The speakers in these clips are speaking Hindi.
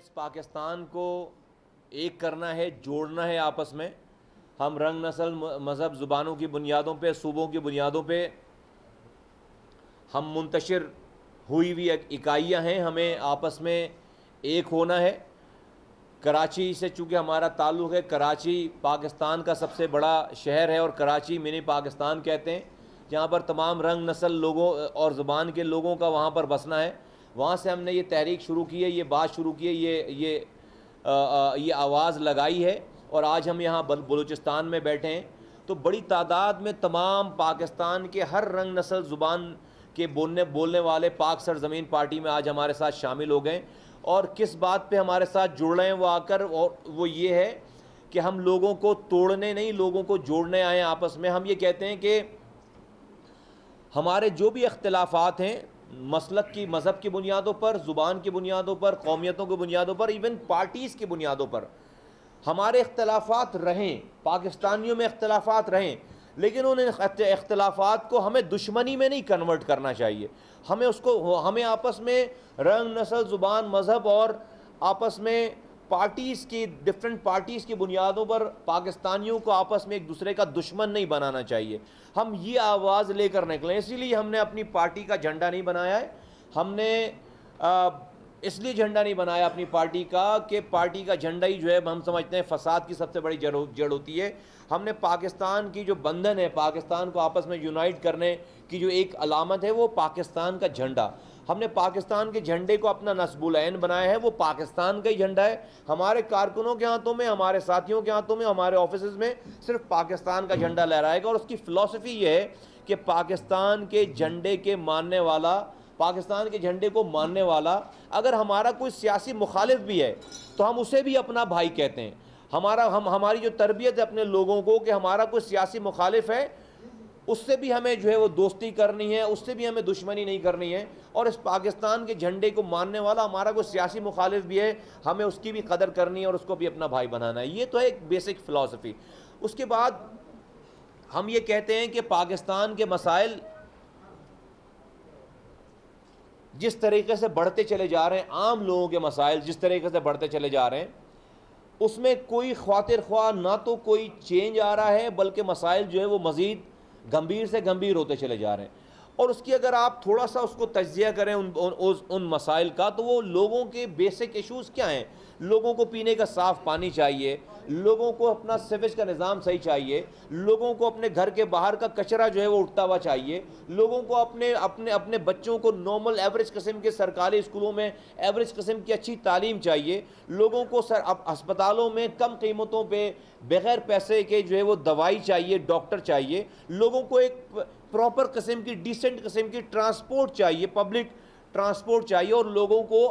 इस पाकिस्तान को एक करना है जोड़ना है आपस में हम रंग नस्ल मज़हब ज़ुबानों की बुनियादों पे सूबों की बुनियादों पे हम मुंतशर हुई हुई इकाइयां हैं हमें आपस में एक होना है कराची से चूँकि हमारा ताल्लुक़ है कराची पाकिस्तान का सबसे बड़ा शहर है और कराची मिनी पाकिस्तान कहते हैं जहाँ पर तमाम रंग नस्ल लोगों और ज़ुबान के लोगों का वहाँ पर बसना है वहाँ से हमने ये तहरीक शुरू की है ये बात शुरू की है ये ये आ, आ, ये आवाज़ लगाई है और आज हम यहाँ बलूचिस्तान में बैठे हैं तो बड़ी तादाद में तमाम पाकिस्तान के हर रंग नसल ज़ुबान के बोलने बोलने वाले पाक सरजमीन पार्टी में आज हमारे साथ शामिल हो गए और किस बात पे हमारे साथ जुड़ रहे हैं वो आकर और वो ये है कि हम लोगों को तोड़ने नहीं लोगों को जोड़ने आए आपस में हम ये कहते हैं कि हमारे जो भी अख्तिलाफ़ात हैं मसलक की मज़हब की बुनियादों पर ज़ुबान की बुनियादों पर कौमियतों की बुनियादों पर इवन पार्टीज़ की बुनियादों पर हमारे अख्तलाफात रहें पाकिस्तानियों में अख्तलाफात रहें लेकिन उन अख्तलाफात को हमें दुश्मनी में नहीं कन्वर्ट करना चाहिए हमें उसको हमें आपस में रंग नस्ल ज़ुबान मज़हब और आपस में पार्टीज़ की डिफरेंट पार्टीज़ की बुनियादों पर पाकिस्तानियों को आपस में एक दूसरे का दुश्मन नहीं बनाना चाहिए हम ये आवाज़ लेकर निकलें इसीलिए हमने अपनी पार्टी का झंडा नहीं बनाया है हमने इसलिए झंडा नहीं बनाया अपनी पार्टी का कि पार्टी का झंडा ही जो है हम समझते हैं फसाद की सबसे बड़ी जड़ जड़ होती है हमने पाकिस्तान की जो बंधन है पाकिस्तान को आपस में यूनाइट करने की जो एक अलामत है वो पाकिस्तान का झंडा हमने पाकिस्तान के झंडे को अपना ऐन बनाया है वो पाकिस्तान का ही झंडा है हमारे कारकुनों के हाथों में हमारे साथियों के हाथों में हमारे ऑफिस में सिर्फ पाकिस्तान का झंडा लहराएगा और उसकी फ़िलासफ़ी ये है कि पाकिस्तान के झंडे के मानने वाला पाकिस्तान के झंडे को मानने वाला अगर हमारा कोई सियासी मुखालिफ भी है तो हम उसे भी अपना भाई कहते हैं हमारा हम हमारी जो तरबियत है अपने लोगों को कि हमारा कोई सियासी मुखालिफ है उससे भी हमें जो है वो दोस्ती करनी है उससे भी हमें दुश्मनी नहीं करनी है और इस पाकिस्तान के झंडे को मानने वाला हमारा कोई सियासी मुखालिफ भी है हमें उसकी भी कदर करनी है और उसको भी अपना भाई बनाना है ये तो है एक बेसिक फ़िलासफ़ी उसके बाद हम ये कहते हैं कि पाकिस्तान के मसाइल जिस तरीके से बढ़ते चले जा रहे हैं आम लोगों के मसाइल जिस तरीके से बढ़ते चले जा रहे हैं उसमें कोई खातिर ख्वा ना तो कोई चेंज आ रहा है बल्कि मसाइल जो है वो मज़ीद गंभीर से गंभीर होते चले जा रहे हैं और उसकी अगर आप थोड़ा सा उसको तजिया करें उन उन, उन मसाइल का तो वो लोगों के बेसिक इशूज़ क्या हैं लोगों को पीने का साफ़ पानी चाहिए लोगों को अपना सेवेज का निज़ाम सही चाहिए लोगों को अपने घर के बाहर का कचरा जो है वो उठता हुआ चाहिए लोगों को अपने अपने अपने बच्चों को नॉर्मल एवरेज कस्म के सरकारी स्कूलों में एवरेज कस्म की अच्छी तालीम चाहिए लोगों को सर अब अस्पतालों में कम कीमतों पर बगैर पैसे के जो है वो दवाई चाहिए डॉक्टर चाहिए लोगों को एक प्रॉपर कस्म की डिसेंट कस्म की ट्रांसपोर्ट चाहिए पब्लिक ट्रांसपोर्ट चाहिए और लोगों को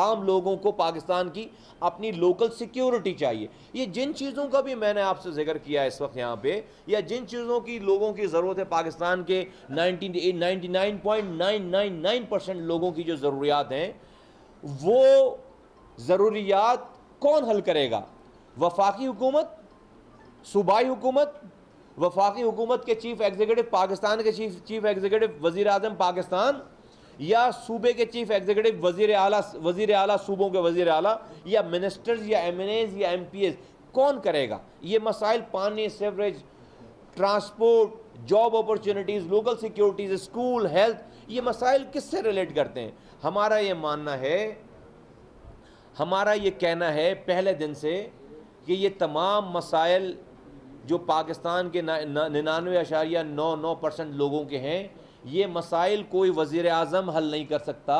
आम लोगों को पाकिस्तान की अपनी लोकल सिक्योरिटी चाहिए ये जिन चीज़ों का भी मैंने आपसे जिक्र किया है इस वक्त यहाँ पे या जिन चीज़ों की लोगों की ज़रूरत है पाकिस्तान के नाइनटी परसेंट लोगों की जो ज़रूरियात हैं वो ज़रूरियात कौन हल करेगा वफाकी हुकूमत सूबाई हुकूमत वफाकी हुकूमत के चीफ एग्जीक्यूटिव पाकिस्तान के चीफ चीफ एग्जीक्यूटिव वजीर अजम पाकिस्तान या सूबे के चीफ एग्जीक्यूटिव वजीर आला वजीर आला सूबों के वजीर आला या मिनिस्टर्स या एम या एम कौन करेगा ये मसाइल पानी sewerage transport job opportunities local securities school health ये मसाइल किससे रिलेट करते हैं हमारा ये मानना है हमारा ये कहना है पहले दिन से कि ये तमाम मसाइल जो पाकिस्तान के निन्यानवे अशारिया नौ नौ परसेंट लोगों के हैं ये मसाइल कोई वज़ी अजम हल नहीं कर सकता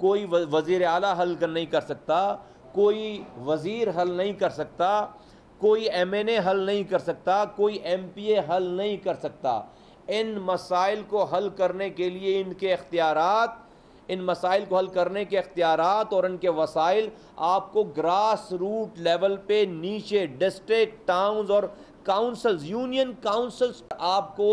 कोई वज़ी अली हल कर नहीं कर सकता कोई वज़ीर हल नहीं कर सकता कोई एम एन ए हल नहीं कर सकता कोई एम पी ए हल नहीं कर सकता इन मसाइल को हल करने के लिए इनके अख्तियार इन मसाइल को हल करने के अख्तियारत और इनके वसाइल आपको ग्रास रूट लेवल पे नीचे डिस्ट्रिक्ट टाउन्स और काउंसल्स यूनियन काउंसल्स आपको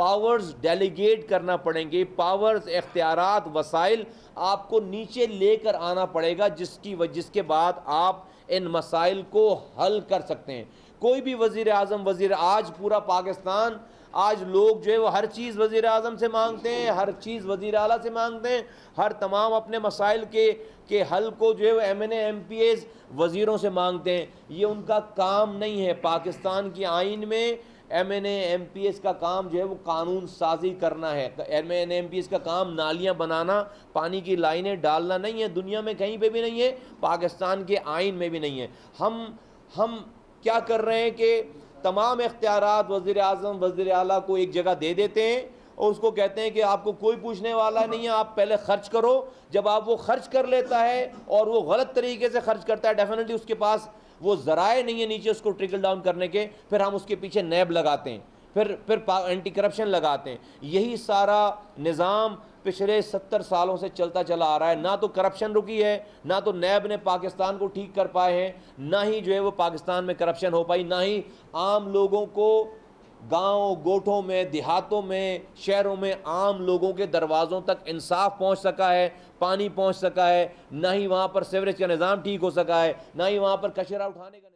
पावर्स डेलीगेट करना पड़ेंगे पावर्स इख्तियारत वसाइल आपको नीचे लेकर आना पड़ेगा जिसकी जिसके बाद आप इन मसाइल को हल कर सकते हैं कोई भी वज़ी अजम वज़ी आज पूरा पाकिस्तान आज लोग जो है वो हर चीज़ वज़ी अजम से मांगते हैं हर चीज़ वज़ी अला से मांगते हैं हर तमाम अपने मसाइल के के हल को जो है वो M N M P S वज़ीरों से मांगते हैं ये उनका काम नहीं है पाकिस्तान की आइन में M N M P S का काम जो है वो कानून साजी करना है M N M P S का काम नालियाँ बनाना पानी की लाइनें डालना नहीं है दुनिया में कहीं पे भी नहीं है पाकिस्तान के आइन में भी नहीं है हम हम क्या कर रहे हैं कि तमाम इख्तियार वज़ी अजम वज़ी अला को एक जगह दे देते हैं और उसको कहते हैं कि आपको कोई पूछने वाला नहीं है आप पहले खर्च करो जब आप वो खर्च कर लेता है और वो गलत तरीके से खर्च करता है डेफिनेटली उसके पास वो ज़राए नहीं है नीचे उसको ट्रिकल डाउन करने के फिर हम उसके पीछे नैब लगाते हैं फिर फिर एंटी करप्शन लगाते हैं यही सारा निज़ाम पिछले सत्तर सालों से चलता चला आ रहा है ना तो करप्शन रुकी है ना तो नैब ने पाकिस्तान को ठीक कर पाए हैं ना ही जो है वो पाकिस्तान में करप्शन हो पाई ना ही आम लोगों को गांव गोठों में देहातों में शहरों में आम लोगों के दरवाज़ों तक इंसाफ पहुंच सका है पानी पहुंच सका है ना ही वहां पर सीवरेज का निज़ाम ठीक हो सका है ना ही वहां पर कचरा उठाने का